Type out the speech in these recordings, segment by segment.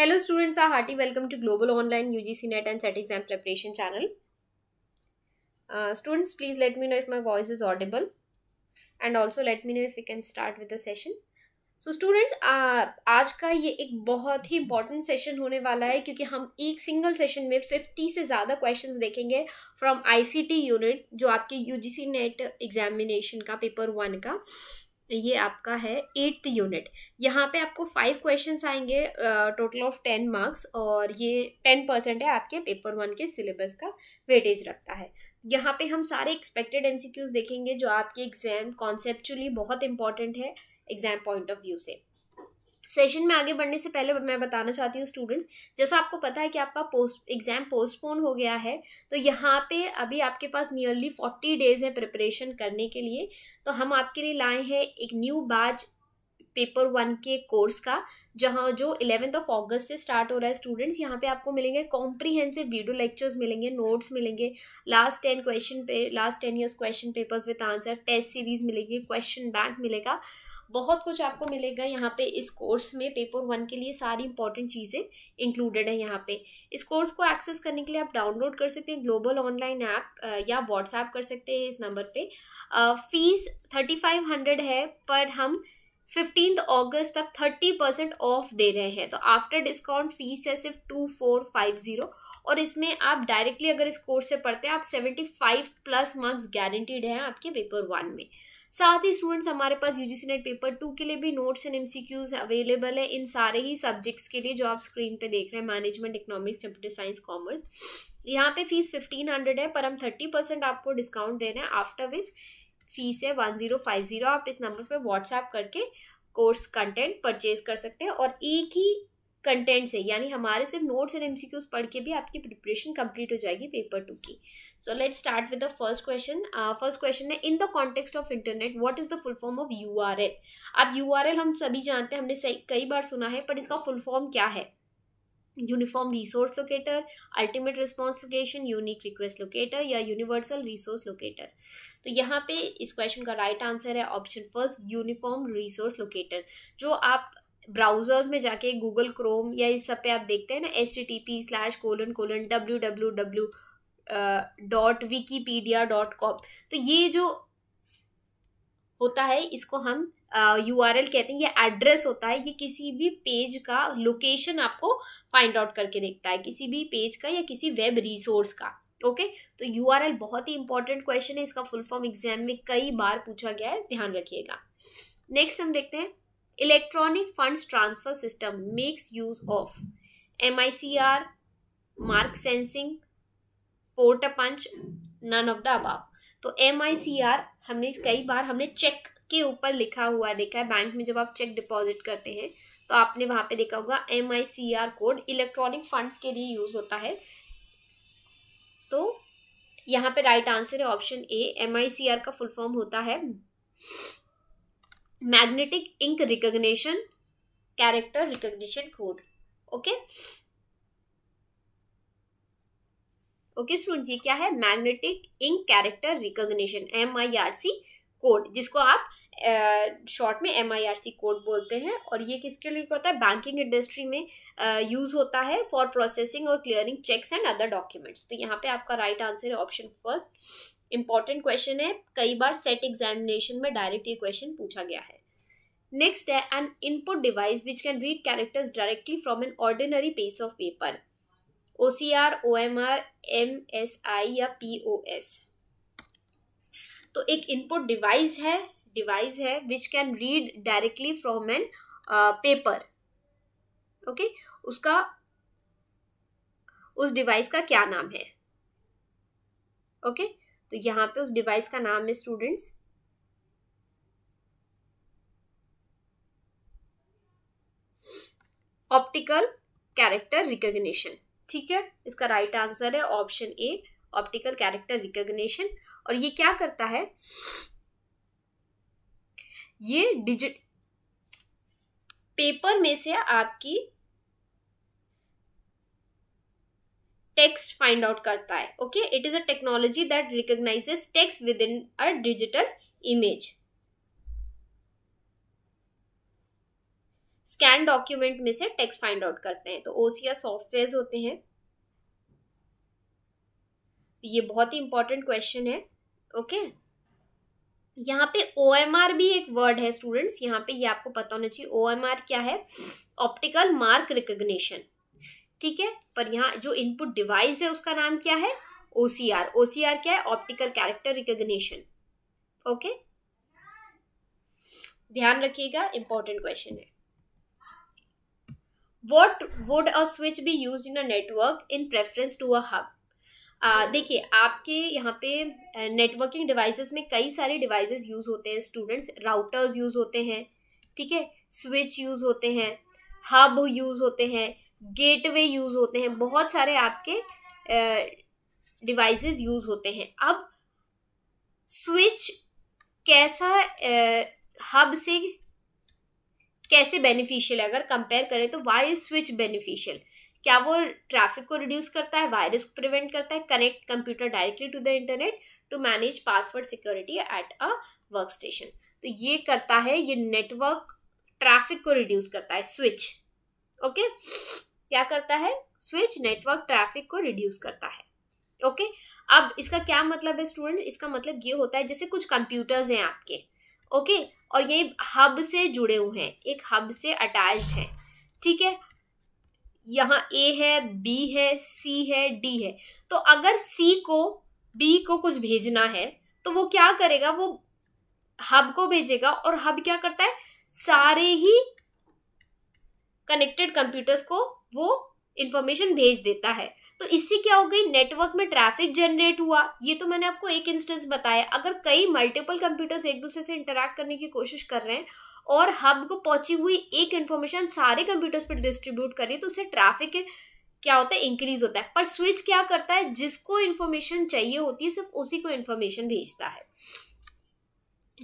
Hello students a hearty welcome to global online U G C NET and SET exam preparation channel students please let me know if my voice is audible and also let me know if you can start with the session so students आज का ये एक बहुत ही important session होने वाला है क्योंकि हम एक सिंगल सेशन में फिफ्टी से ज़्यादा क्वेश्चन देखेंगे from I C T unit जो आपके U G C NET examination का पेपर वन का ये आपका है एट्थ यूनिट यहाँ पे आपको फाइव क्वेश्चन आएंगे टोटल ऑफ टेन मार्क्स और ये टेन परसेंट है आपके पेपर वन के सिलेबस का वेटेज रखता है यहाँ पे हम सारे एक्सपेक्टेड एमसीक्यूज देखेंगे जो आपके एग्जाम कॉन्सेप्चुअली बहुत इंपॉर्टेंट है एग्जाम पॉइंट ऑफ व्यू से सेशन में आगे बढ़ने से पहले मैं बताना चाहती हूँ स्टूडेंट्स जैसा आपको पता है कि आपका पोस्ट एग्ज़ाम पोस्टपोन हो गया है तो यहाँ पे अभी आपके पास नियरली फोर्टी डेज है प्रिपरेशन करने के लिए तो हम आपके लिए लाए हैं एक न्यू बैच पेपर वन के कोर्स का जहाँ जो इलेवेंथ ऑफ ऑगस्ट से स्टार्ट हो रहा है स्टूडेंट्स यहाँ पे आपको मिलेंगे कॉम्प्रीहेंसिव वीडियो लेक्चर्स मिलेंगे नोट्स मिलेंगे लास्ट टेन क्वेश्चन पे last ten years question papers with answer test series मिलेगी क्वेश्चन बैंक मिलेगा बहुत कुछ आपको मिलेगा यहाँ पे इस कोर्स में पेपर वन के लिए सारी इंपॉर्टेंट चीज़ें इंक्लूडेड है यहाँ पे इस कोर्स को एक्सेस करने के लिए आप डाउनलोड कर सकते हैं ग्लोबल ऑनलाइन ऐप या व्हाट्सएप कर सकते हैं इस नंबर पे फीस थर्टी फाइव हंड्रेड है पर हम फिफ्टीन अगस्त तक थर्टी परसेंट ऑफ दे रहे हैं तो आफ्टर डिस्काउंट फीस है सिर्फ टू फोर फाइव ज़ीरो और इसमें आप डायरेक्टली अगर इस कोर्स से पढ़ते हैं आप seventy five plus marks guaranteed हैं आपके पेपर वन में साथ ही स्टूडेंट्स हमारे पास यूजीसी नेट पेपर टू के लिए भी नोट्स एंड एमसीक्यूज अवेलेबल है इन सारे ही सब्जेक्ट्स के लिए जो आप स्क्रीन पे देख रहे हैं management economics computer science commerce यहाँ पे फीस फिफ्टीन हंड्रेड है पर हम थर्टी परसेंट आपको डिस्काउंट दे रहे हैं आफ्टर विच फीस है वन जीरो फाइव जीरो आप इस नंबर पर व्हाट्सएप करके कोर्स कंटेंट परचेज कर सकते हैं और एक ही कंटेंट से यानी हमारे सिर्फ नोट्स एंड एमसीक्यूज पढ़ के भी आपकी प्रिपरेशन कंप्लीट हो जाएगी पेपर टू की so let start with the first question first question है in the context of internet what is the full form of U R L U R L हम सभी जानते हैं हमने कई बार सुना है पर इसका फुल फॉर्म क्या है uniform resource locator ultimate response location unique request locator या यूनिवर्सल रिसोर्स लोकेटर तो यहाँ पे इस क्वेश्चन का राइट right आंसर है option first uniform resource locator जो आप ब्राउज़र्स में जाके गूगल क्रोम या इस सब पे आप देखते हैं ना H T T P slash colon colon W W W dot Wikipedia dot com तो ये जो होता है इसको हम यू आर एल कहते हैं ये एड्रेस होता है ये किसी भी पेज का लोकेशन आपको फाइंड आउट करके देखता है किसी भी पेज का या किसी वेब रिसोर्स का ओके तो यू आर एल बहुत ही इंपॉर्टेंट क्वेश्चन है इसका फुल फॉर्म एग्जाम में कई बार पूछा गया है ध्यान रखिएगा नेक्स्ट हम देखते हैं transfer system makes use of M I C R mark sensing port punch none of the above तो एम हमने कई बार हमने चेक के ऊपर लिखा हुआ देखा है बैंक में जब आप चेक डिपॉजिट करते हैं तो आपने वहाँ पे देखा होगा M I C R code electronic funds के लिए यूज़ होता है तो यहाँ पे राइट आंसर है ऑप्शन ए एम का फुल फॉर्म होता है magnetic ink recognition character recognition code okay okay students ये क्या है magnetic ink character recognition M I R C code जिसको आप शॉर्ट में एम कोड बोलते हैं और ये किसके लिए होता है बैंकिंग इंडस्ट्री में यूज़ होता है फॉर प्रोसेसिंग और clearing cheques and other documents तो यहाँ पे आपका राइट right आंसर है ऑप्शन फर्स्ट इंपॉर्टेंट क्वेश्चन है कई बार सेट एग्जामिनेशन में डायरेक्ट ये क्वेश्चन पूछा गया है नेक्स्ट है an input device which can read characters directly from an ordinary piece of paper O C R O M R M S I या पी ओ एस तो एक input device है device है which can read directly from an paper okay उसका उस device का क्या नाम है ओके okay? तो यहां पे उस डिवाइस का नाम है स्टूडेंट्स ऑप्टिकल कैरेक्टर रिकग्निशन ठीक है इसका राइट right आंसर है option A optical character recognition और ये क्या करता है ये डिजिट पेपर में से आपकी टेक्स्ट फाइंड आउट करता है okay it is a technology that recognises text within a digital image scan document में से टेक्स्ट फाइंड आउट करते हैं तो ओसीआर सॉफ्टवेयर होते हैं ये बहुत ही इंपॉर्टेंट क्वेश्चन है ओके okay? यहाँ पे ओ भी एक वर्ड है स्टूडेंट्स यहाँ पे ये यह आपको पता होना चाहिए ओ क्या है ऑप्टिकल मार्क रिकग्निशन ठीक है पर यहाँ जो इनपुट डिवाइस है उसका नाम क्या है ओ C R O C are क्या है ऑप्टिकल कैरेक्टर रिकग्निशन ओके ध्यान रखिएगा इंपॉर्टेंट क्वेश्चन है what would a switch be use in a network in preference to a hub देखिए आपके यहाँ पे नेटवर्किंग डिवाइसेस में कई सारे डिवाइसेस यूज़ होते हैं स्टूडेंट्स राउटर्स यूज़ होते हैं ठीक है स्विच यूज़ होते हैं हब यूज़ होते हैं गेटवे यूज़ होते हैं बहुत सारे आपके डिवाइसेस यूज़ होते हैं अब स्विच कैसा हब से कैसे बेनिफिशियल है अगर कंपेयर करें तो वाई इज स्विच बेनिफिशियल क्या वो ट्रैफिक को रिड्यूस करता है वायरस प्रिवेंट करता है connect computer directly to the internet to manage password security at a work station तो ये करता है ये नेटवर्क ट्रैफिक को रिड्यूस करता है स्विच ओके okay? क्या करता है स्विच नेटवर्क ट्रैफिक को रिड्यूस करता है ओके okay? अब इसका क्या मतलब है स्टूडेंट इसका मतलब ये होता है जैसे कुछ कंप्यूटर्स हैं आपके ओके okay? और ये हब से जुड़े हुए हैं एक हब से अटैच्ड हैं ठीक है यहाँ ए है बी है सी है डी है तो अगर सी को डी को कुछ भेजना है तो वो क्या करेगा वो हब को भेजेगा और हब क्या करता है सारे ही कनेक्टेड कंप्यूटर्स को वो इंफॉर्मेशन भेज देता है तो इससे क्या हो गई नेटवर्क में ट्रैफिक जनरेट हुआ ये तो मैंने आपको एक इंस्टेंस बताया अगर कई मल्टीपल कंप्यूटर्स एक दूसरे से इंटरेक्ट करने की कोशिश कर रहे हैं और हब को पहुंची हुई एक इंफॉर्मेशन सारे कंप्यूटर्स पर डिस्ट्रीब्यूट करी तो उससे ट्रैफिक क्या होता है इंक्रीज होता है पर स्विच क्या करता है जिसको इंफॉर्मेशन चाहिए होती है सिर्फ उसी को इंफॉर्मेशन भेजता है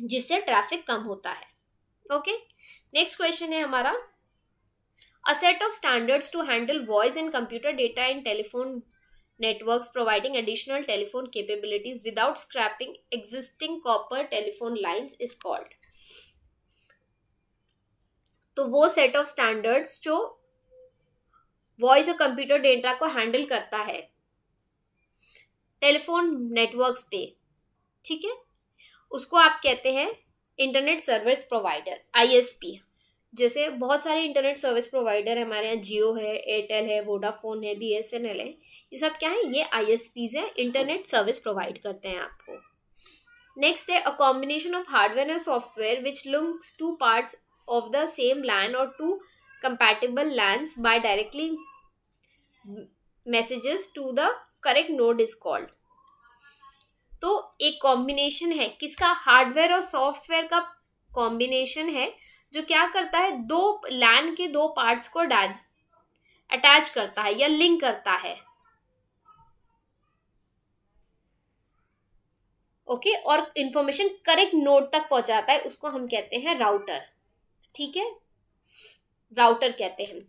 जिससे ट्रैफिक कम होता है ओके नेक्स्ट क्वेश्चन है हमारा a set of standards to handle voice and computer data and telephone network providing additional telephone capabilities without scrapping existing copper telephone line is called तो वो सेट ऑफ स्टैंडर्ड्स जो voice और computer data को handle करता है telephone networks पे ठीक है उसको आप कहते हैं इंटरनेट सर्विस प्रोवाइडर आईएसपी जैसे बहुत सारे इंटरनेट सर्विस प्रोवाइडर हमारे यहाँ जियो है एयरटेल है वोडाफोन है बी एस एन एल है ये सब क्या है ये आई एस पीज है इंटरनेट सर्विस प्रोवाइड करते हैं आपको नेक्स्ट है a combination of hardware and software which looks two parts of the same LAN or two compatible LANs by directly messages to the correct node is called. तो एक combination है किसका hardware और software का combination है जो क्या करता है दो लैन के दो पार्ट्स को अटैच करता है या लिंक करता है ओके okay? और इंफॉर्मेशन करेक्ट नोड तक पहुंचाता है उसको हम कहते हैं राउटर ठीक है राउटर कहते हैं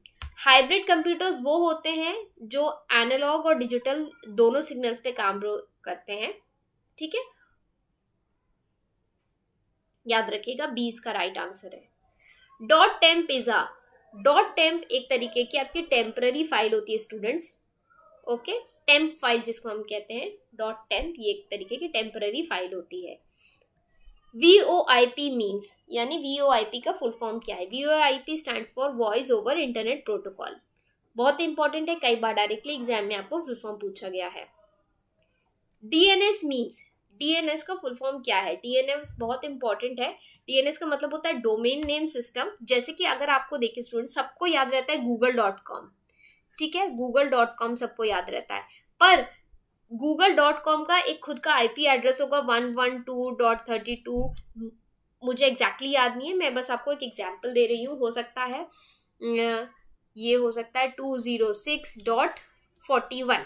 हाइब्रिड कंप्यूटर्स वो होते हैं जो एनालॉग और डिजिटल दोनों सिग्नल्स पे काम करते हैं ठीक है याद रखिएगा बीस का राइट आंसर है dot temp is a dot temp एक तरीके की आपकी टेम्पररी फाइल होती है स्टूडेंट्स ओके टेम्प फाइल जिसको हम कहते हैं डॉट टेम्प ये एक तरीके की टेम्पररी फाइल होती है V O I P means यानी वी ओ आई पी का फुल फॉर्म क्या है V O I P stand for voice over internet protocol बहुत इंपॉर्टेंट है कई बार डायरेक्टली एग्जाम में आपको फुल फॉर्म पूछा गया है डीएनएस मीन्स डीएनएस का फुल फॉर्म क्या है डीएनएस बहुत इंपॉर्टेंट है डीएनएस का मतलब होता है डोमेन नेम सिस्टम जैसे कि अगर आपको देखिए स्टूडेंट सबको याद रहता है गूगल डॉट कॉम ठीक है गूगल डॉट कॉम सबको याद रहता है पर गूगल डॉट कॉम का एक खुद का आई पी एड्रेस होगा one one two dot thirty two मुझे एग्जैक्टली exactly याद नहीं है मैं बस आपको एक एग्जाम्पल दे रही हूँ हो सकता है ये हो सकता है two zero six dot forty one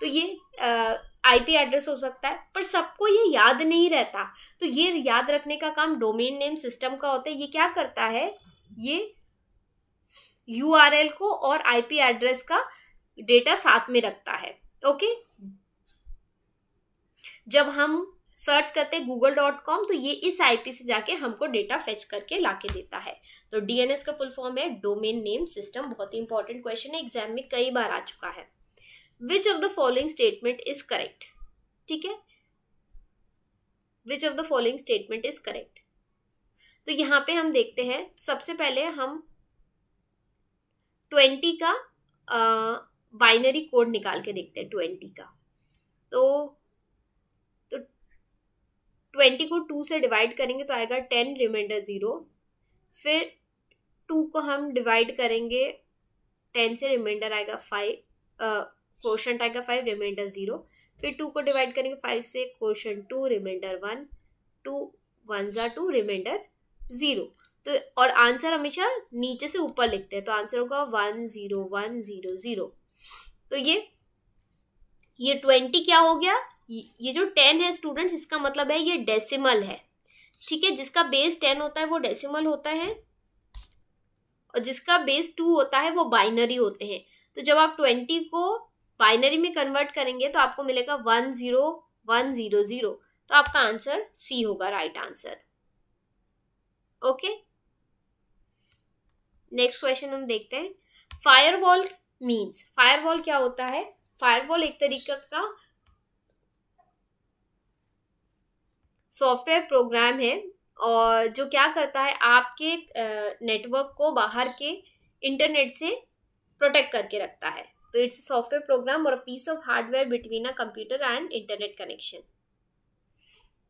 तो ये पी एड्रेस हो सकता है पर सबको ये याद नहीं रहता तो ये याद रखने का काम डोमेन नेम सिस्टम का होता है ये क्या करता है ये यू आर एल को और आई पी एड्रेस का डेटा साथ में रखता है ओके जब हम सर्च करते हैं गूगल डॉट कॉम तो ये इस आईपी से जाके हमको डेटा फेच करके ला के देता है तो डीएनएस का फुल फॉर्म है डोमेन नेम सिस्टम बहुत ही इंपॉर्टेंट क्वेश्चन है एग्जाम में कई बार आ चुका है which of the following statement is correct ठीक है which of the following statement is correct तो यहाँ पे हम देखते हैं सबसे पहले हम ट्वेंटी का बाइनरी कोड निकाल के देखते हैं ट्वेंटी का तो ट्वेंटी को टू से डिवाइड करेंगे तो आएगा टेन रिमाइंडर ज़ीरो फिर टू को हम डिवाइड करेंगे टेन से रिमाइंडर आएगा फाइव क्वेश्चन आएगा फाइव रिमाइंडर ज़ीरो फिर टू को डिवाइड करेंगे फाइव से question two remainder one two one ज़ा टू रिमाइंडर ज़ीरो तो और आंसर हमेशा नीचे से ऊपर लिखते हैं तो आंसर होगा one zero one zero zero तो ये ये ट्वेंटी क्या हो गया ये जो टेन है स्टूडेंट्स इसका मतलब है ये डेसिमल है ठीक है जिसका बेस टेन होता है वो डेसिमल होता है और जिसका बेस टू होता है वो बाइनरी होते हैं तो जब आप ट्वेंटी को बाइनरी में कन्वर्ट करेंगे तो आपको मिलेगा one zero one zero zero तो आपका आंसर सी होगा right answer okay next question हम देखते हैं फायरवॉल मींस फायरवॉल क्या होता है फायरवॉल एक तरीका का सॉफ्टवेयर प्रोग्राम है और जो क्या करता है आपके नेटवर्क को बाहर के इंटरनेट से प्रोटेक्ट करके रखता है तो इट्स सॉफ्टवेयर प्रोग्राम और a piece of hardware between a computer and internet connection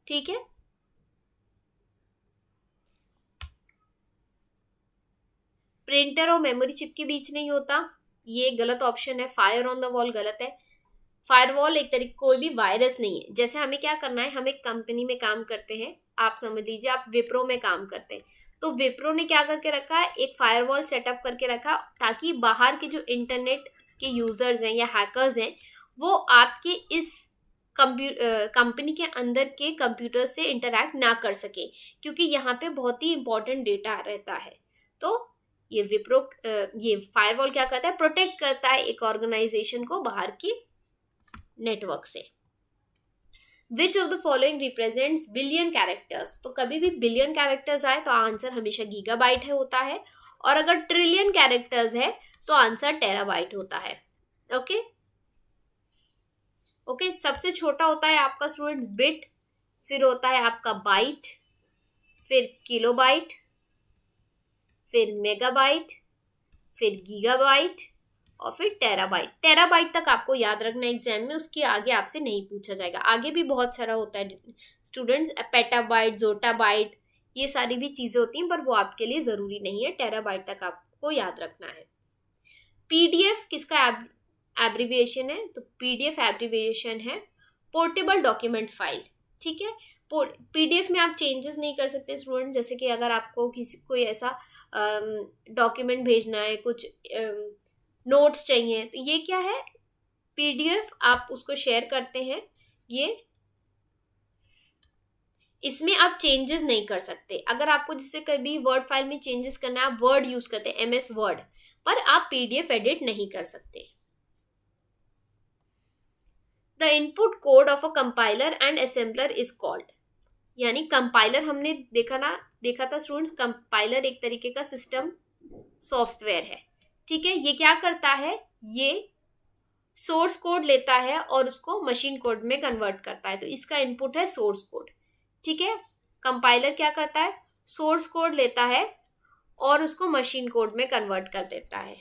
ठीक है प्रिंटर और मेमोरी चिप के बीच नहीं होता ये गलत ऑप्शन है फायर ऑन द वॉल गलत है फायरवॉल एक तरीके कोई भी वायरस नहीं है जैसे हमें क्या करना है हम एक कंपनी में काम करते हैं आप समझ लीजिए आप विप्रो में काम करते हैं तो विप्रो ने क्या करके रखा है एक फायरवॉल सेटअप करके रखा ताकि बाहर के जो इंटरनेट के यूज़र्स हैं या हैकर्स हैं वो आपके इस कंप्यू कंपनी के अंदर के कंप्यूटर से इंटरेक्ट ना कर सके क्योंकि यहाँ पे बहुत ही इंपॉर्टेंट डेटा रहता है तो ये विप्रो ये फायरवॉल क्या करता है प्रोटेक्ट करता है एक ऑर्गेनाइजेशन को बाहर की नेटवर्क से which of the following represents billion characters तो कभी भी बिलियन कैरेक्टर्स आए तो आंसर हमेशा गीगा है होता है और अगर ट्रिलियन कैरेक्टर्स है तो आंसर टेराबाइट होता है ओके okay? Okay okay? सबसे छोटा होता है आपका स्टूडेंट बिट फिर होता है आपका बाइट फिर किलोबाइट फिर मेगाबाइट फिर गीगाबाइट और फिर टेराबाइट टेराबाइट तक आपको याद रखना एग्जाम में उसके आगे आपसे नहीं पूछा जाएगा आगे भी बहुत सारा होता है स्टूडेंट्स पेटाबाइट जोटाबाइट ये सारी भी चीज़ें होती हैं पर वो आपके लिए ज़रूरी नहीं है टेराबाइट तक आपको याद रखना है एफ किसका एब्रीविएशन है तो एफ एब्रीविएशन है पोर्टेबल डॉक्यूमेंट फाइल ठीक है पीडीएफ में आप चेंजेस नहीं कर सकते स्टूडेंट जैसे कि अगर आपको किसी कोई ऐसा डॉक्यूमेंट भेजना है कुछ नोट्स चाहिए तो ये क्या है पीडीएफ आप उसको शेयर करते हैं ये इसमें आप चेंजेस नहीं कर सकते अगर आपको जिससे कभी वर्ड फाइल में चेंजेस करना है आप वर्ड यूज करते हैं एमएस वर्ड पर आप पीडीएफ एडिट नहीं कर सकते the input code of a compiler and assembler is called यानी कंपाइलर हमने देखा ना देखा था स्टूडेंट्स कंपाइलर एक तरीके का सिस्टम सॉफ्टवेयर है ठीक है ये क्या करता है ये सोर्स कोड लेता है और उसको मशीन कोड में कन्वर्ट करता है तो इसका इनपुट है सोर्स कोड ठीक है कंपाइलर क्या करता है सोर्स कोड लेता है और उसको मशीन कोड में कन्वर्ट कर देता है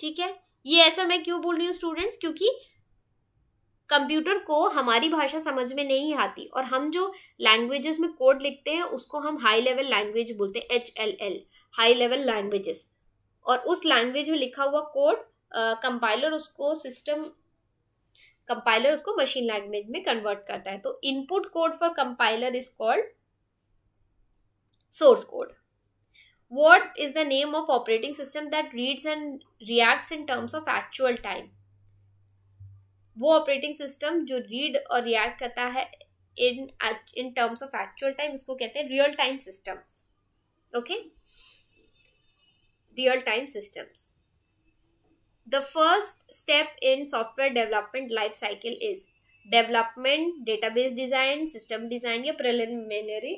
ठीक है ये ऐसा मैं क्यों बोल रही हूँ स्टूडेंट्स क्योंकि कंप्यूटर को हमारी भाषा समझ में नहीं आती और हम जो लैंग्वेजेस में कोड लिखते हैं उसको हम हाई लेवल लैंग्वेज बोलते हैं H L L high level languages और उस लैंग्वेज में लिखा हुआ कोड कंपाइलर उसको सिस्टम कंपाइलर उसको मशीन लैंग्वेज में कन्वर्ट करता है तो input code for compiler is called source code what is the name of operating system that reads and reacts in terms of actual time वो operating system जो read और react करता है in in terms of actual time उसको कहते हैं real time systems okay real time systems. The first step in software development life cycle is development database design system design या preliminary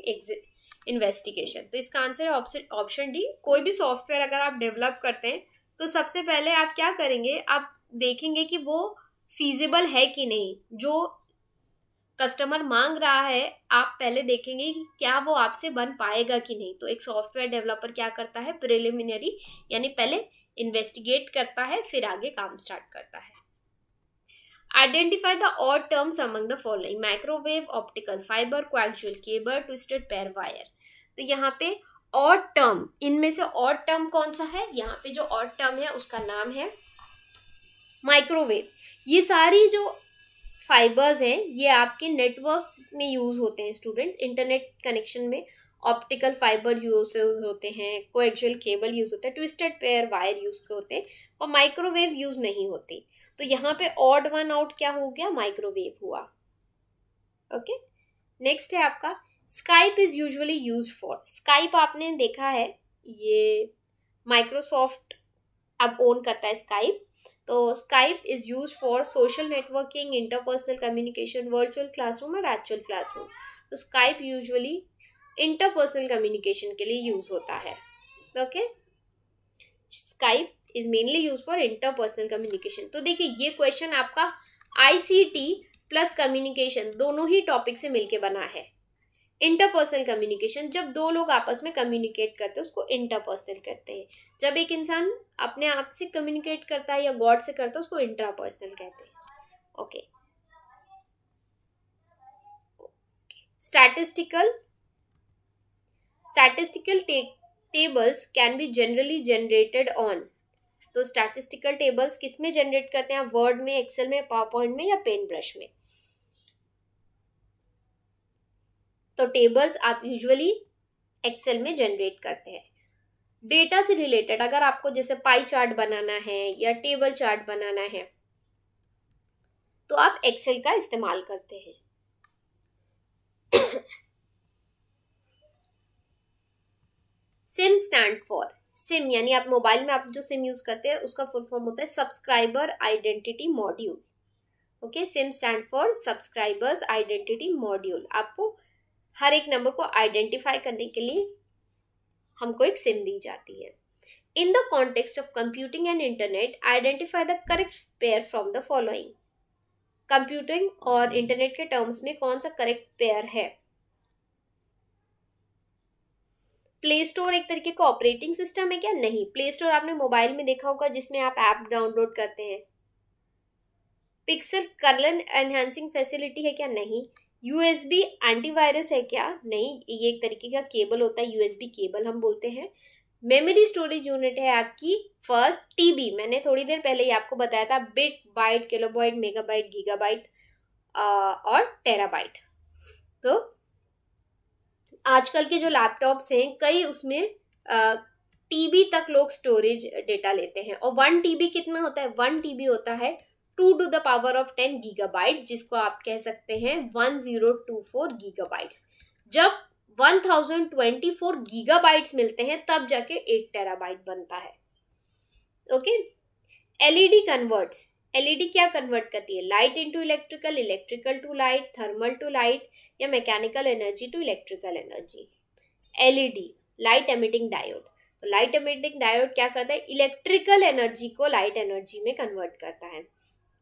investigation तो इसका answer है option D कोई भी software अगर आप डेवलप करते हैं तो सबसे पहले आप क्या करेंगे आप देखेंगे कि वो फीजिबल है कि नहीं जो कस्टमर मांग रहा है आप पहले देखेंगे कि क्या वो आपसे बन पाएगा कि नहीं तो एक सॉफ्टवेयर डेवलपर क्या करता है प्रिलिमिनरी यानी पहले इन्वेस्टिगेट करता है फिर आगे काम स्टार्ट करता है identify the odd terms among the following microwave optical fibre coaxial cable twisted pair wire तो यहाँ पे ऑड टर्म इनमें से ऑड टर्म कौन सा है यहाँ पे जो ऑड टर्म है उसका नाम है माइक्रोवेव ये सारी जो फाइबर्स हैं ये आपके नेटवर्क में यूज़ होते हैं स्टूडेंट्स इंटरनेट कनेक्शन में ऑप्टिकल फाइबर यूज होते हैं एक्चुअल केबल यूज़ होता है ट्विस्टेड पेयर वायर यूज़ होते हैं और माइक्रोवेव यूज़ नहीं होते तो यहाँ पे ऑड वन आउट क्या हो गया माइक्रोवेव हुआ ओके नेक्स्ट है आपका Skype is usually use for Skype आपने देखा है ये माइक्रोसॉफ्ट अब ओन करता है स्काइप तो Skype is use for social networking interpersonal communication virtual classroom और एक्चुअल क्लासरूम तो स्काइप यूजली इंटरपर्सनल कम्युनिकेशन के लिए यूज़ होता है okay Skype is mainly use for interpersonal communication तो देखिए ये क्वेश्चन आपका टी प्लस कम्युनिकेशन दोनों ही टॉपिक से मिलके बना है इंटरपर्सनल कम्युनिकेशन जब दो लोग आपस में कम्युनिकेट करते हैं उसको इंटरपर्सनल कहते हैं जब एक इंसान अपने आप से कम्युनिकेट करता है या गॉड से करता है उसको इंट्रापर्सनल कहते हैं okay statistical statistical tables can be generally generated on तो स्टैटिस्टिकल टेबल्स किस में जनरेट करते हैं वर्ड में एक्सेल में पावर पॉइंट में या पेन ब्रश में तो टेबल्स आप यूजुअली एक्सेल में जनरेट करते हैं डेटा से रिलेटेड अगर आपको जैसे पाई चार्ट बनाना है या टेबल चार्ट बनाना है तो आप एक्सेल का इस्तेमाल करते हैं सिम स्टैंड फॉर सिम यानी आप मोबाइल में आप जो सिम यूज करते हैं उसका फुल फॉर्म होता है subscriber identity module okay SIM stand for subscribers identity module आपको हर एक नंबर को आइडेंटिफाई करने के लिए हमको एक सिम दी जाती है in the context of computing and internet identify the correct pair from the following computing और इंटरनेट के टर्म्स में कौन सा करेक्ट पेयर है प्ले स्टोर एक तरीके का ऑपरेटिंग सिस्टम है क्या नहीं प्ले स्टोर आपने मोबाइल में देखा होगा जिसमें आप ऐप डाउनलोड करते हैं पिक्सल कलर एनहेंसिंग फैसिलिटी है क्या नहीं यू एस बी एंटीवायरस है क्या नहीं ये एक तरीके का केबल होता है यू एस बी केबल हम बोलते हैं मेमोरी स्टोरेज यूनिट है आपकी फर्स्ट टी बी मैंने थोड़ी देर पहले ही आपको बताया था bit byte kilobyte megabyte gigabyte और टेराबाइट तो आजकल के जो लैपटॉप्स हैं कई उसमें टीबी तक लोग स्टोरेज डेटा लेते हैं और वन टीबी कितना होता है वन टीबी होता है two to the power of ten gigabyte जिसको आप कह सकते हैं one zero two four gigabytes जब one thousand twenty four gigabytes मिलते हैं तब जाके एक टेराबाइट बनता है ओके एलईडी कन्वर्ट्स एलईडी क्या कन्वर्ट करती है light into electrical electrical to light thermal to light या mechanical energy to electrical energy LED light emitting diode तो लाइट एमिटिंग डायोड क्या करता है इलेक्ट्रिकल एनर्जी को लाइट एनर्जी में कन्वर्ट करता है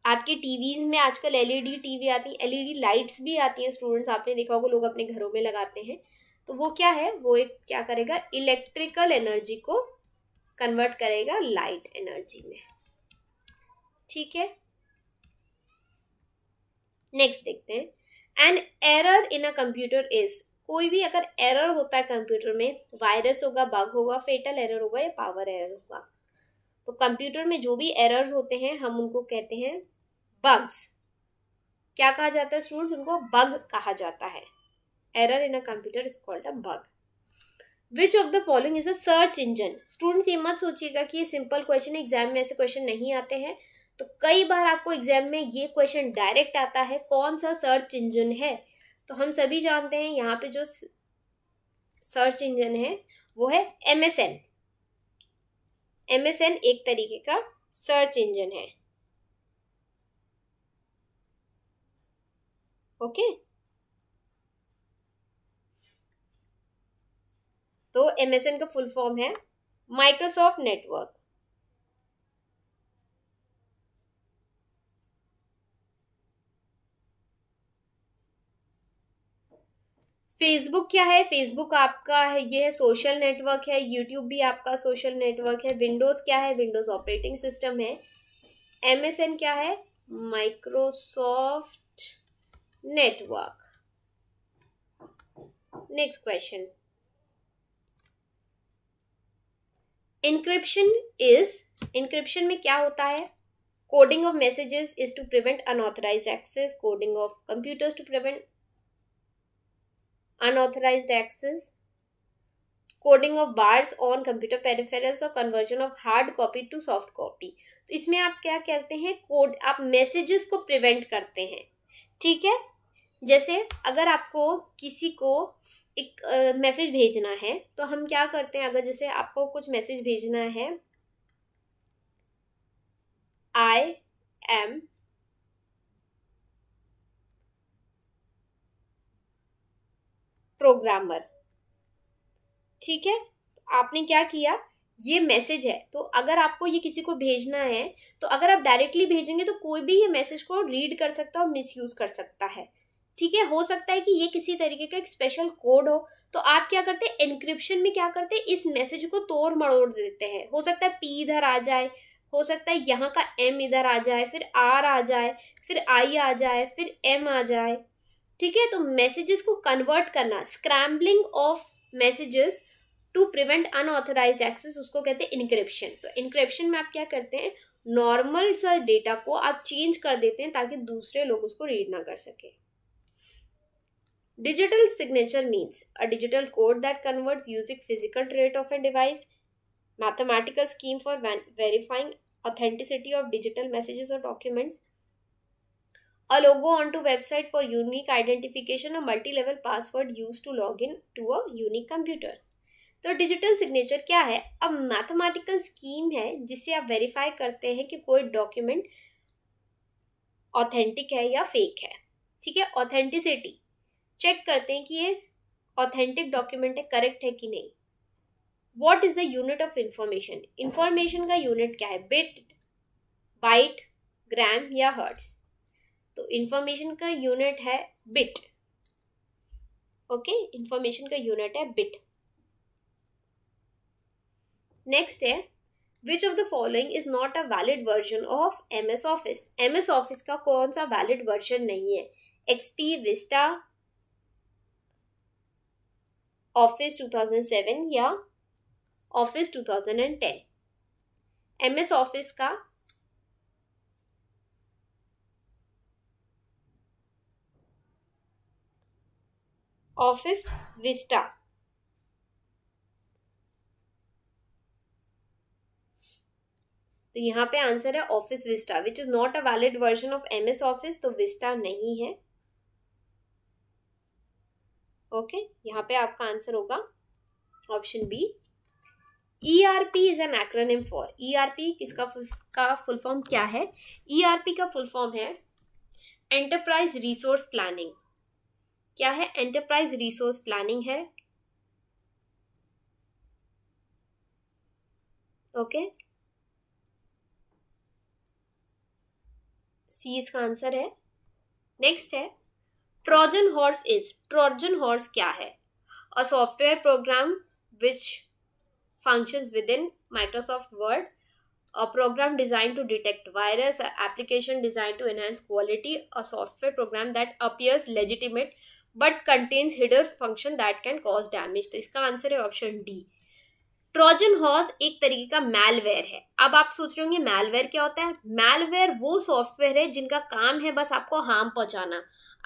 आपके टीवीज़ में आजकल एलईडी टीवी e आती है एलईडी लाइट्स भी आती हैं स्टूडेंट्स आपने देखा होगा लोग अपने घरों में लगाते हैं तो वो क्या है वो एक क्या करेगा इलेक्ट्रिकल एनर्जी को कन्वर्ट करेगा लाइट एनर्जी में ठीक है नेक्स्ट देखते हैं and error in a computer is कोई भी अगर एरर होता है कंप्यूटर में वायरस होगा बग होगा फेटल एरर होगा या पावर एरर होगा तो कंप्यूटर में जो भी एरर्स होते हैं हम उनको कहते हैं बग्स क्या कहा जाता है स्टूडेंट्स उनको बग कहा जाता है error in a computer is called a bug which of the following is a search engine students ये मत सोचिएगा कि ये सिंपल क्वेश्चन एग्जाम में ऐसे क्वेश्चन नहीं आते हैं तो कई बार आपको एग्जाम में ये क्वेश्चन डायरेक्ट आता है कौन सा सर्च इंजन है तो हम सभी जानते हैं यहाँ पे जो सर्च इंजन है वो है M S N M S N एक तरीके का सर्च इंजन है ओके तो एमएसएन का फुल फॉर्म है माइक्रोसॉफ्ट नेटवर्क फेसबुक क्या है फेसबुक आपका है ये है सोशल नेटवर्क है यूट्यूब भी आपका सोशल नेटवर्क है विंडोज़ क्या है विंडोज़ ऑपरेटिंग सिस्टम है एमएसएन क्या है Microsoft network. Next question. Encryption is encryption में क्या होता है coding of messages is to prevent unauthorized access coding of computers to prevent unauthorized access coding of bars on computer peripherals और conversion of hard copy to soft copy तो इसमें आप क्या करते हैं कोड आप मैसेजेस को प्रिवेंट करते हैं ठीक है जैसे अगर आपको किसी को एक मैसेज भेजना है तो हम क्या करते हैं अगर जैसे आपको कुछ मैसेज भेजना है आई एम प्रोग्रामर ठीक है तो आपने क्या किया ये मैसेज है तो अगर आपको ये किसी को भेजना है तो अगर आप डायरेक्टली भेजेंगे तो कोई भी ये मैसेज को रीड कर सकता है और मिसयूज़ कर सकता है ठीक है हो सकता है कि ये किसी तरीके का एक स्पेशल कोड हो तो आप क्या करते हैं इनक्रिप्शन में क्या करते हैं इस मैसेज को तोड़ मड़ोड़ देते हैं हो सकता है पी इधर आ जाए हो सकता है यहाँ का एम इधर आ जाए फिर आर आ जाए फिर आई आ जाए फिर एम आ जाए ठीक है तो मैसेजेस को कन्वर्ट करना scrambling of messages to prevent unauthorised access उसको कहते हैं इनक्रिप्शन तो इनक्रिप्शन में आप क्या करते हैं नॉर्मल सा डेटा को आप चेंज कर देते हैं ताकि दूसरे लोग उसको रीड ना कर सकें Digital signature means a digital code that converts using physical trait of a device, mathematical scheme for verifying authenticity of digital messages or documents, a logo onto website for unique identification, a multi-level password used to log in to a unique computer. तो digital signature क्या है अब mathematical scheme है जिसे आप verify करते हैं कि कोई डॉक्यूमेंट ऑथेंटिक है या फेक है ठीक है ऑथेंटिसिटी चेक करते हैं कि ये ऑथेंटिक डॉक्यूमेंट है करेक्ट है कि नहीं what is the unit of information information का यूनिट क्या है बिट बाइट ग्राम या हर्ट्स तो इंफॉर्मेशन का यूनिट है बिट ओके इंफॉर्मेशन का यूनिट है बिट नेक्स्ट है which of the following is not a valid version of M S office M S office का कौन सा वैलिड वर्जन नहीं है एक्सपी विस्टा ऑफिस 2007 या ऑफिस 2010 एस ऑफिस का ऑफिस विस्टा तो यहाँ पे आंसर है office Vista which is not a valid version of MS office तो विस्टा नहीं है ओके यहाँ पे आपका आंसर होगा option B E R P is an acronym for E R P किसका फुल का फुल फॉर्म क्या है ई आर पी का फुल फॉर्म है एंटरप्राइज रिसोर्स प्लानिंग क्या है एंटरप्राइज रिसोर्स प्लानिंग है ओके सी इसका आंसर है नेक्स्ट है Trojan horse is Trojan horse क्या है a software program which functions within Microsoft Word a program design to detect virus application design to enhance quality a software program that appears legitimate but contains hidden function that can cause damage तो इसका answer है option D Trojan horse एक तरीके का malware है अब आप सोच रहे होंगे मैलवेयर क्या होता है मैलवेयर वो सॉफ्टवेयर है जिनका काम है बस आपको हार्म पहुंचाना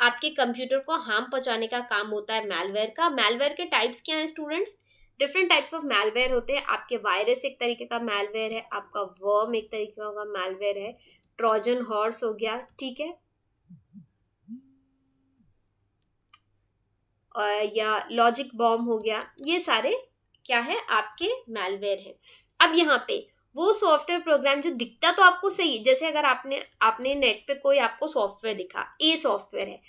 आपके कंप्यूटर को हार्म पहुंचाने का काम होता है मेलवेयर का मेलवेयर के टाइप्स क्या हैं students different types of malware होते हैं आपके वायरस एक तरीके का मेलवेयर है आपका वर्म एक तरीके का मेलवेयर है ट्रोजन हॉर्स हो गया ठीक है या लॉजिक बॉम्ब हो गया ये सारे क्या है आपके मेलवेयर हैं अब यहाँ पे वो सॉफ्टवेयर प्रोग्राम जो दिखता तो आपको सही है जैसे अगर आपने आपने नेट पे कोई आपको सॉफ्टवेयर दिखा ए सॉफ्टवेयर है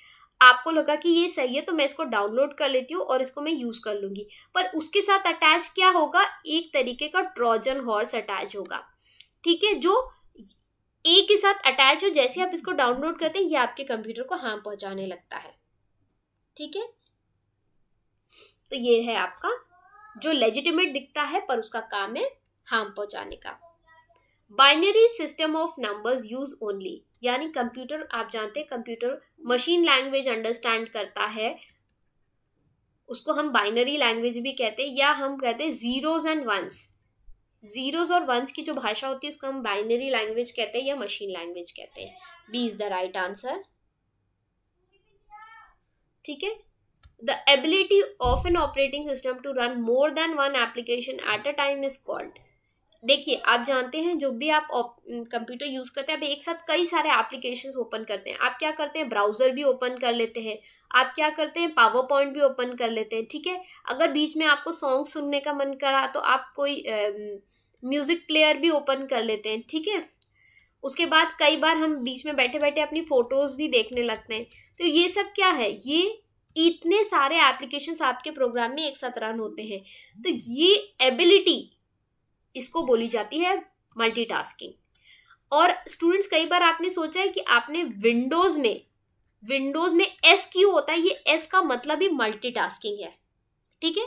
आपको लगा कि ये सही है तो मैं इसको डाउनलोड कर लेती हूँ और इसको मैं यूज़ कर लूँगी पर उसके साथ अटैच क्या होगा एक तरीके का ट्रोजन हॉर्स अटैच होगा ठीक है जो ए के साथ अटैच हो जैसे आप इसको डाउनलोड करते हैं ये आपके कंप्यूटर को हार्म पहुंचाने लगता है ठीक है तो ये है आपका जो लेजिटिमेट दिखता है पर उसका काम है हार्म पहुंचाने का binary system of numbers use only यानी कंप्यूटर आप जानते हैं कंप्यूटर मशीन लैंग्वेज अंडरस्टैंड करता है उसको हम बाइनरी लैंग्वेज भी कहते हैं या हम कहते हैं जीरोज एंड वंस जीरोज और वंस की जो भाषा होती है उसको हम बाइनरी लैंग्वेज कहते हैं या मशीन लैंग्वेज कहते हैं B is the right answer ठीक है the ability of an operating system to run more than one application at a time is called देखिए आप जानते हैं जो भी आप कंप्यूटर यूज़ करते हैं आप एक साथ कई सारे एप्लीकेशंस ओपन करते हैं आप क्या करते हैं ब्राउज़र भी ओपन कर लेते हैं आप क्या करते हैं पावर पॉइंट भी ओपन कर लेते हैं ठीक है अगर बीच में आपको सॉन्ग सुनने का मन करा तो आप कोई म्यूज़िक प्लेयर भी ओपन कर लेते हैं ठीक है उसके बाद कई बार हम बीच में बैठे बैठे अपनी फ़ोटोज़ भी देखने लगते हैं तो ये सब क्या है ये इतने सारे एप्लीकेशंस आपके प्रोग्राम में एक साथ रन होते हैं तो ये एबिलिटी इसको बोली जाती है मल्टीटास्किंग और स्टूडेंट्स कई बार आपने सोचा है कि आपने विंडोज में विंडोज में एस क्यू होता है ये एस का मतलब ही मल्टीटास्किंग है ठीक है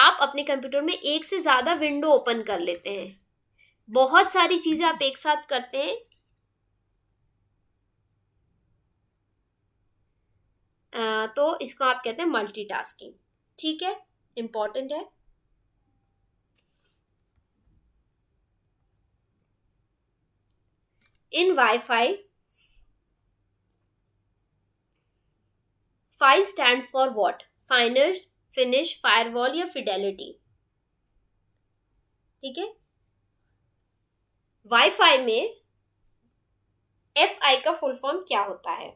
आप अपने कंप्यूटर में एक से ज़्यादा विंडो ओपन कर लेते हैं बहुत सारी चीज़ें आप एक साथ करते हैं तो इसको आप कहते हैं मल्टीटास्किंग ठीक है इंपॉर्टेंट है in Wi-Fi. Fi stands for what? Finish, finish firewall या फिडेलिटी ठीक है फाई में एफ आई का फुल फॉर्म क्या होता है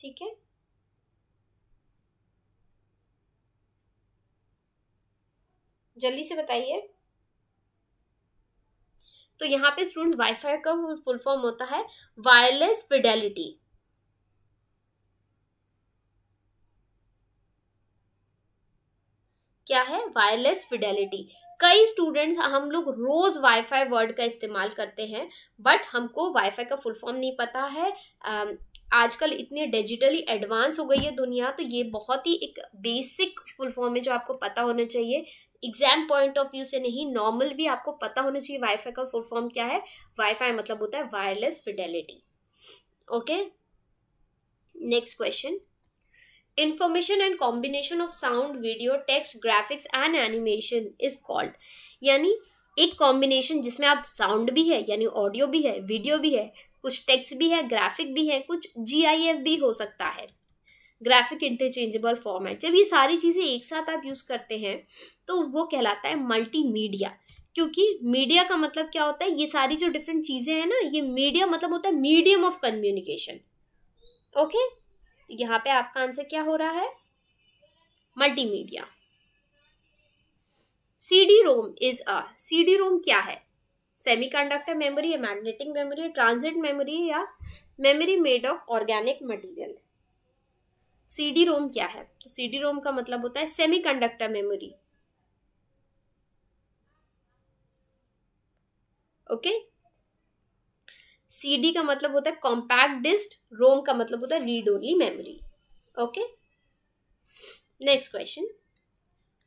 ठीक है जल्दी से बताइए तो यहाँ पे स्टूडेंट वाईफाई का फुल फॉर्म होता है वायरलेस फिडेलिटी क्या है वायरलेस फिडेलिटी कई स्टूडेंट्स हम लोग रोज वाईफाई वर्ड का इस्तेमाल करते हैं बट हमको वाईफाई का फुल फॉर्म नहीं पता है आजकल इतनी डिजिटली एडवांस हो गई है दुनिया तो ये बहुत ही एक बेसिक फुल फॉर्म है जो आपको पता होना चाहिए एग्जाम पॉइंट ऑफ व्यू से नहीं नॉर्मल भी आपको पता होना चाहिए वाईफाई का फुल फॉर्म क्या है वाईफाई मतलब होता है wireless fidelity okay next question information and combination of sound video text graphics and animation is called यानी एक कॉम्बिनेशन जिसमें आप साउंड भी है यानी ऑडियो भी है वीडियो भी है कुछ टेक्स्ट भी है ग्राफिक भी है कुछ जी भी हो सकता है ग्राफिक इंटरचेंजेबल फॉर्मेट जब ये सारी चीज़ें एक साथ आप यूज़ करते हैं तो वो कहलाता है मल्टीमीडिया क्योंकि मीडिया का मतलब क्या होता है ये सारी जो डिफरेंट चीज़ें हैं ना ये मीडिया मतलब होता है मीडियम ऑफ कम्युनिकेशन ओके तो यहाँ पे आपका आंसर क्या हो रहा है multimedia C D ROM is a CD ROM क्या है सेमीकंडक्टर मेमोरी या मैग्नेटिक मेमोरी ट्रांजिट मेमोरी या मेमोरी मेड ऑफ ऑर्गेनिक है सीडी रोम क्या है तो सी डी रोम का मतलब होता है semiconductor memory okay CD का मतलब होता है कॉम्पैक्ट डिस्क रोम का मतलब होता है read only memory okay next question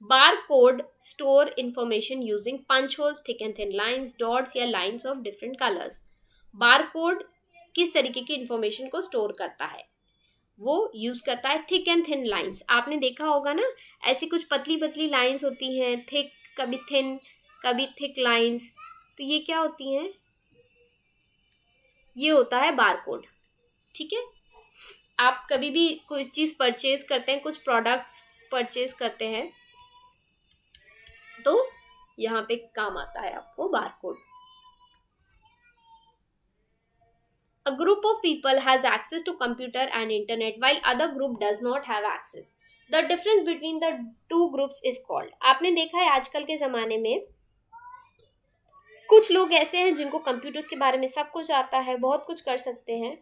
bar code store information using punch holes thick and thin lines dots या lines of different colours bar code किस तरीके की इंफॉर्मेशन को स्टोर करता है वो यूज़ करता है थिक एंड थिन लाइंस आपने देखा होगा ना ऐसी कुछ पतली पतली लाइंस होती हैं थिक कभी थिन कभी थिक लाइंस तो ये क्या होती हैं ये होता है बारकोड ठीक है आप कभी भी कुछ चीज़ परचेज करते हैं कुछ प्रोडक्ट्स परचेज करते हैं तो यहाँ पे काम आता है आपको barcode A group of people has access to computer and internet while other group does not have access. The difference between the two groups is called आपने देखा है आजकल के ज़माने में कुछ लोग ऐसे हैं जिनको कंप्यूटर्स के बारे में सब कुछ आता है बहुत कुछ कर सकते हैं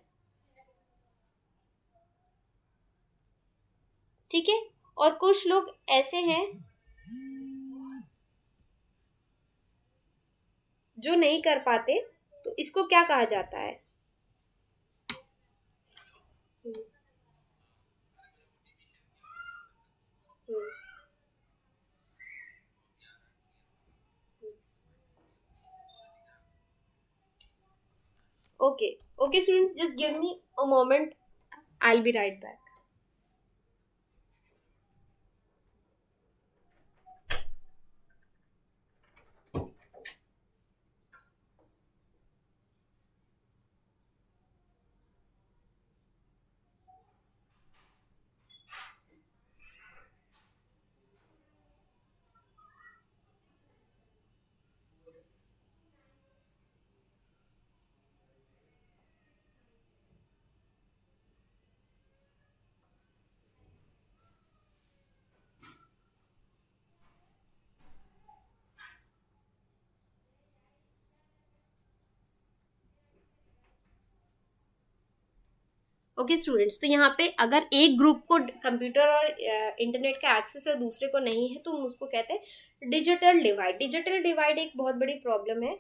ठीक है और कुछ लोग ऐसे हैं जो नहीं कर पाते तो इसको क्या कहा जाता है Okay. Okay, students, just give me a moment. I'll be right back. Okay okay, students तो यहाँ पे अगर एक ग्रुप को कंप्यूटर और इंटरनेट का एक्सेस है दूसरे को नहीं है तो हम उसको कहते हैं डिजिटल डिवाइड डिजिटल डिवाइड एक बहुत बड़ी प्रॉब्लम है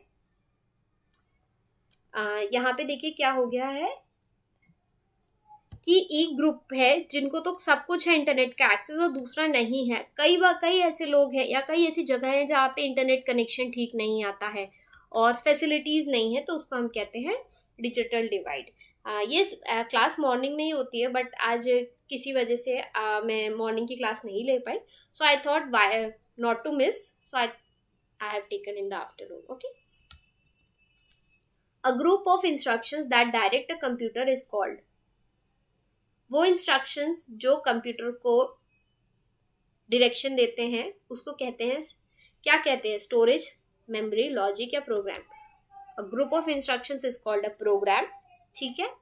आ, यहाँ पे देखिए क्या हो गया है कि एक ग्रुप है जिनको तो सब कुछ है इंटरनेट का एक्सेस और दूसरा नहीं है कई बार कई ऐसे लोग हैं या कई ऐसी जगह हैं जहाँ पे इंटरनेट कनेक्शन ठीक नहीं आता है और फैसिलिटीज़ नहीं है तो उसको हम कहते हैं डिजिटल डिवाइड ये क्लास मॉर्निंग में ही होती है बट आज किसी वजह से आ, मैं मॉर्निंग की क्लास नहीं ले पाई so I thought why not to miss so I I have taken in the afternoon okay a group of instructions that direct a computer is called वो इंस्ट्रक्शंस जो कंप्यूटर को डायरेक्शन देते हैं उसको कहते हैं क्या कहते हैं स्टोरेज मेमोरी लॉजिक या program a group of instructions is called a program ठीक है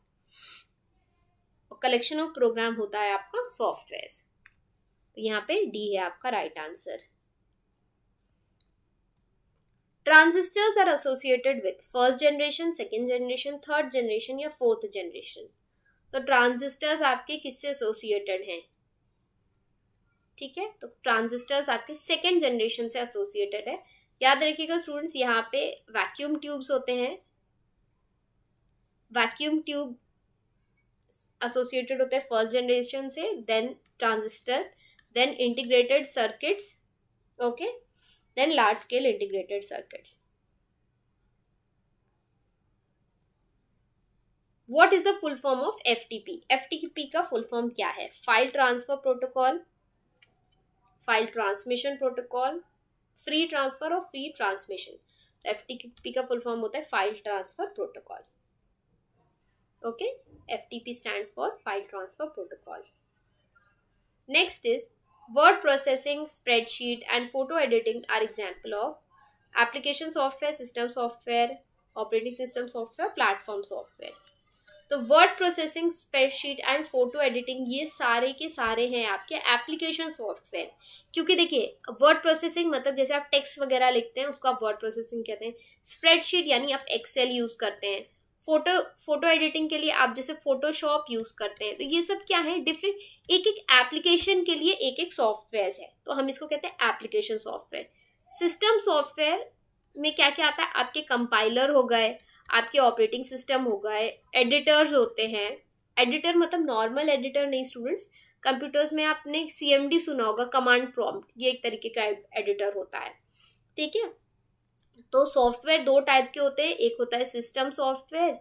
कलेक्शन ऑफ प्रोग्राम होता है आपका सॉफ्टवेयर तो यहाँ पे डी है आपका right answer transistors are associated with first generation second generation third generation या फोर्थ जनरेशन तो ट्रांजिस्टर्स आपके किससे एसोसिएटेड हैं ठीक है तो ट्रांजिस्टर्स आपके सेकेंड जनरेशन से एसोसिएटेड है याद रखिएगा स्टूडेंट्स यहाँ पे वैक्यूम ट्यूब्स होते हैं वैक्यूम ट्यूब एसोसिएटेड होते हैं फर्स्ट जनरेशन से then transistor then integrated circuits okay then large scale integrated circuits what is the full form of F T P F T P का full form क्या है file transfer protocol file transmission protocol free transfer और free transmission F T P का full form होता है file transfer protocol Okay, FTP stands for File Transfer Protocol. Next is word processing, spreadsheet and photo editing are example of application software, system software, operating system software, platform software. तो word processing spreadsheet and photo editing ये सारे के सारे हैं आपके application software क्योंकि देखिए word processing मतलब जैसे आप टेक्स्ट वगैरह लिखते हैं उसको आप वर्ड प्रोसेसिंग कहते हैं स्प्रेडशीट यानी आप एक्सेल यूज़ करते हैं फोटो फोटो एडिटिंग के लिए आप जैसे फोटोशॉप यूज़ करते हैं तो ये सब क्या है डिफरेंट एक एक एप्लीकेशन के लिए एक एक सॉफ्टवेयर है तो हम इसको कहते हैं एप्लीकेशन सॉफ्टवेयर सिस्टम सॉफ्टवेयर में क्या क्या आता है आपके कंपाइलर हो गए आपके ऑपरेटिंग सिस्टम हो गए एडिटर्स होते हैं एडिटर मतलब नॉर्मल एडिटर नहीं स्टूडेंट्स कंप्यूटर्स में आपने सी सुना होगा कमांड प्रॉम्प्ट ये एक तरीके का एडिटर होता है ठीक है तो सॉफ्टवेयर दो टाइप के होते हैं एक होता है सिस्टम सॉफ्टवेयर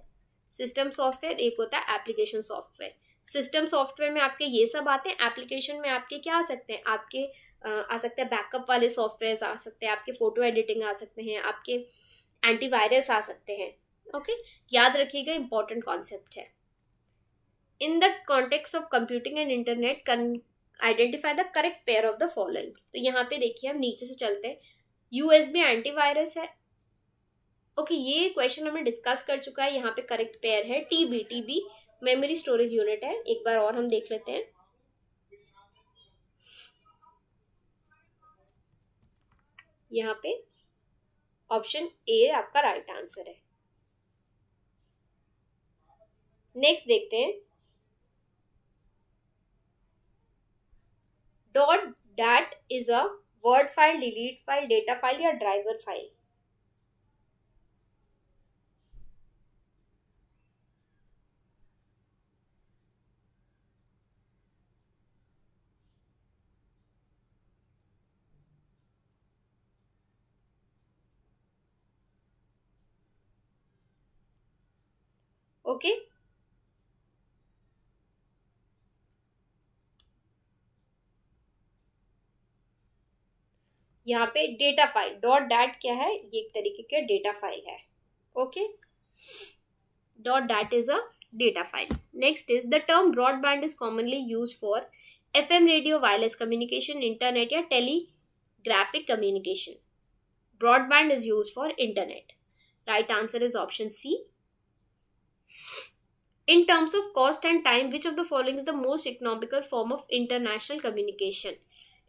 सिस्टम सॉफ्टवेयर एक होता है एप्लीकेशन सॉफ्टवेयर सिस्टम सॉफ्टवेयर में आपके ये सब आते हैं एप्लीकेशन में आपके क्या आ सकते हैं आपके आ सकते हैं बैकअप वाले सॉफ्टवेयर आ सकते हैं आपके फ़ोटो एडिटिंग आ सकते हैं आपके एंटीवायरस आ सकते हैं ओके याद रखिएगा इंपॉर्टेंट कॉन्सेप्ट है in the context of computing and internet can identify the correct pair of the following तो यहाँ पे देखिए हम नीचे से चलते हैं यूएसबी एंटीवायरस है ओके ये क्वेश्चन हमने डिस्कस कर चुका है यहाँ पे करेक्ट पेयर है T B T B memory storage unit है एक बार और हम देख लेते हैं यहाँ पे ऑप्शन ए आपका राइट आंसर है नेक्स्ट देखते हैं dot dat is a word file delete file data file या ड्राइवर फाइल okay यहाँ पे डेटा फाइल डॉट डैट क्या है ये एक तरीके का डेटा फाइल है okay dot dat is a data file next is the term broadband is commonly use for F M radio wireless communication internet या telegraphic communication broadband is use for internet right answer is option C in terms of cost and time which of the following is the most economical form of international communication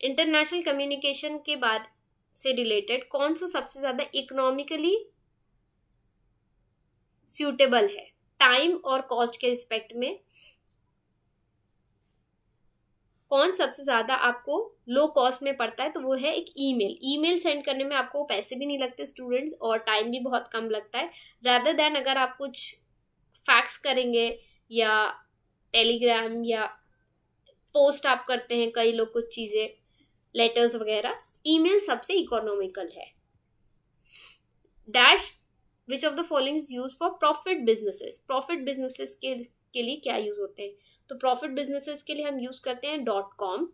international communication के बाद से related कौन सा सबसे ज़्यादा economically suitable है time और cost के रिस्पेक्ट में कौन सबसे ज़्यादा आपको लो कॉस्ट में पड़ता है तो वो है एक ईमेल ईमेल सेंड करने में आपको पैसे भी नहीं लगते स्टूडेंट्स और टाइम भी बहुत कम लगता है रादर देन अगर आप कुछ फैक्स करेंगे या टेलीग्राम या पोस्ट आप करते हैं कई लोग कुछ चीज़ें लेटर्स वगैरह ईमेल सबसे इकोनॉमिकल है dash which of the following use for profit businesses profit businesses के के लिए क्या यूज़ होते हैं तो प्रॉफिट बिजनेसेस के लिए हम यूज़ करते हैं डॉट कॉम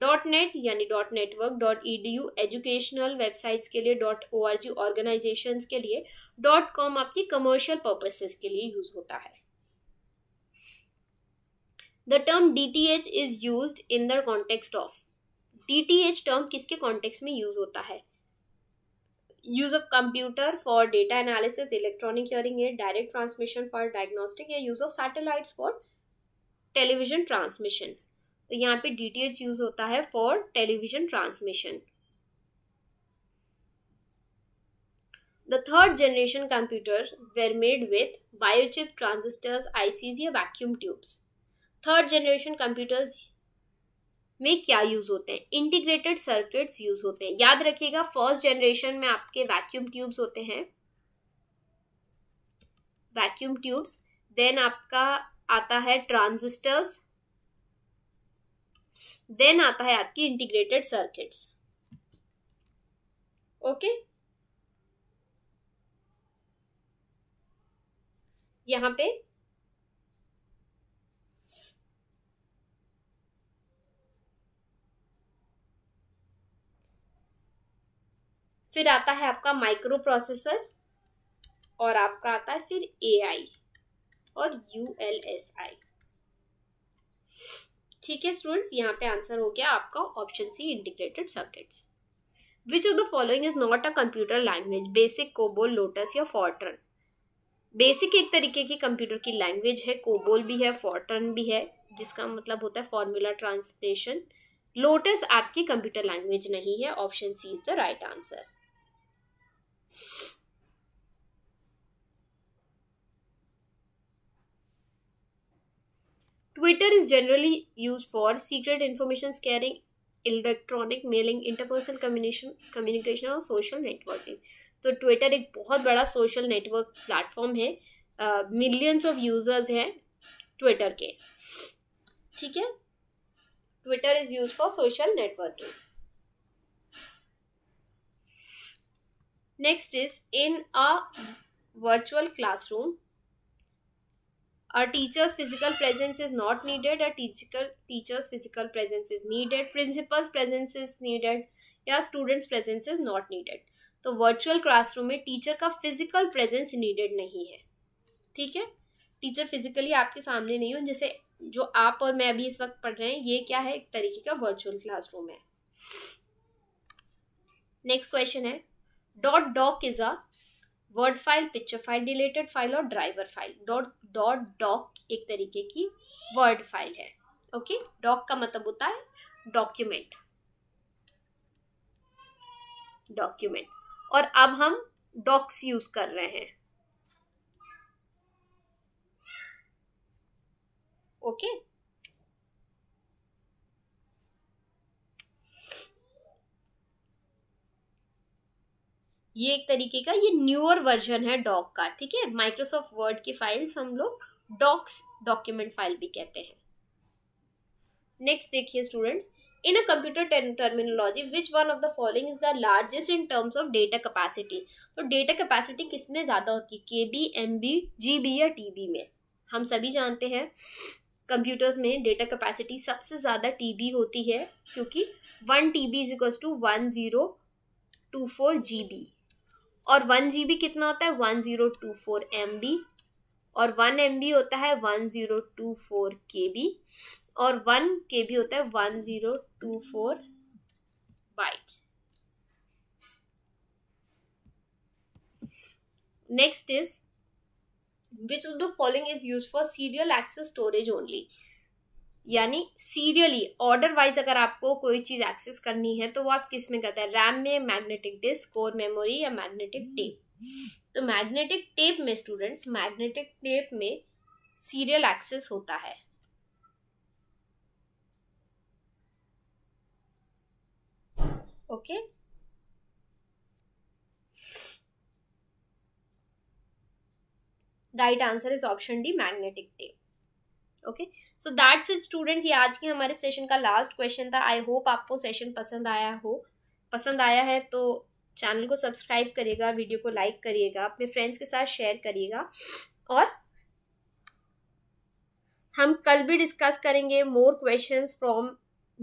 डॉट नेट यानी dot network dot E D U educational websites के लिए dot O R G organization के लिए डॉट कॉम आपकी कमर्शियल पर्पसेस के लिए यूज़ होता है the term D T H is use in the context of D term किसके कॉन्टेक्स्ट में यूज़ होता है use of computer for data analysis electronic hearing aid direct transmission for diagnostic या use of satellites for television transmission तो यहाँ पे D use होता है for television transmission the third generation computer were made with biochip transistors ICs या vacuum tubes third generation computers में क्या use होते हैं इंटीग्रेटेड सर्किट्स यूज़ होते हैं याद रखिएगा फर्स्ट जनरेशन में आपके वैक्यूम ट्यूब्स होते हैं वैक्यूम ट्यूब्स देन आपका आता है ट्रांजिस्टर्स देन आता है आपकी इंटीग्रेटेड सर्किट्स ओके यहां पे फिर आता है आपका माइक्रो प्रोसेसर और आपका आता है फिर एआई और यू एल एस आई ठीक है स्टूडेंट्स यहाँ पे आंसर हो गया आपका option C integrated circuits which of the following is not a computer language basic COBOL Lotus या फॉर्ट्रन बेसिक एक तरीके की कंप्यूटर की लैंग्वेज है कोबोल भी है फॉर्ट्रन भी है जिसका मतलब होता है फॉर्मूला ट्रांसलेशन लोटस आपकी कंप्यूटर लैंग्वेज नहीं है option C is the right answer Twitter is generally use for secret information carrying electronic mailing interpersonal communication communication और सोशल नेटवर्किंग तो ट्विटर एक बहुत बड़ा सोशल नेटवर्क प्लेटफॉर्म है मिलियंस ऑफ यूजर्स हैं ट्विटर के ठीक है Twitter is use for social networking Next is in a virtual classroom. A teacher's physical presence is not needed. A teacher teacher's physical presence is needed. Principal's presence is needed. या students presence is not needed तो virtual classroom में teacher का physical presence needed नहीं है ठीक है teacher physically आपके सामने नहीं हो जैसे जो आप और मैं अभी इस वक्त पढ़ रहे हैं ये क्या है एक तरीके का वर्चुअल क्लासरूम है नेक्स्ट क्वेश्चन है dot doc is a word file picture file deleted file और driver file dot dot doc एक तरीके की वर्ड फाइल है ओके okay? डॉक का मतलब होता है डॉक्यूमेंट डॉक्यूमेंट और अब हम डॉक्स यूज कर रहे हैं ओके okay? ये एक तरीके का ये न्यूअर वर्जन है डॉक का ठीक है माइक्रोसॉफ्ट वर्ड की फाइल्स हम लोग डॉक्स डॉक्यूमेंट फाइल भी कहते हैं नेक्स्ट देखिए students in a computer terminology which one of the following is the largest in terms of data capacity तो डेटा कैपेसिटी किस में ज़्यादा होती है K B M B G B या टी बी में हम सभी जानते हैं कंप्यूटर्स में डेटा कैपेसिटी सबसे ज़्यादा टी बी होती है क्योंकि one T B is equals to one zero two four G B और वन जी बी कितना होता है one zero two four M B और वन एम बी होता है one zero two four K B और वन के बी होता है one zero two four byte next is which of the following is use for serial access storage only यानी serially order wise अगर आपको कोई चीज़ access करनी है तो वो आप किस में करते हैं रैम में मैग्नेटिक डिस्क कोर मेमोरी या मैग्नेटिक हम्म। टेप तो मैग्नेटिक टेप में स्टूडेंट्स मैग्नेटिक टेप में सीरियल एक्सेस होता है okay right answer is option D magnetic tape okay so that's it students ये आज के हमारे सेशन का लास्ट क्वेश्चन था आई होप आपको सेशन पसंद आया हो पसंद आया है तो चैनल को सब्सक्राइब करिएगा वीडियो को लाइक करिएगा अपने फ्रेंड्स के साथ शेयर करिएगा और हम कल भी डिस्कस करेंगे more questions from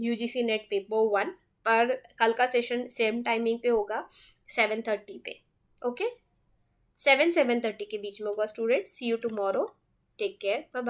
UGC NET paper one पर कल का सेशन सेम टाइमिंग पे होगा सेवन थर्टी पे ओके सेवन सेवन थर्टी के बीच में होगा student see you tomorrow take care bye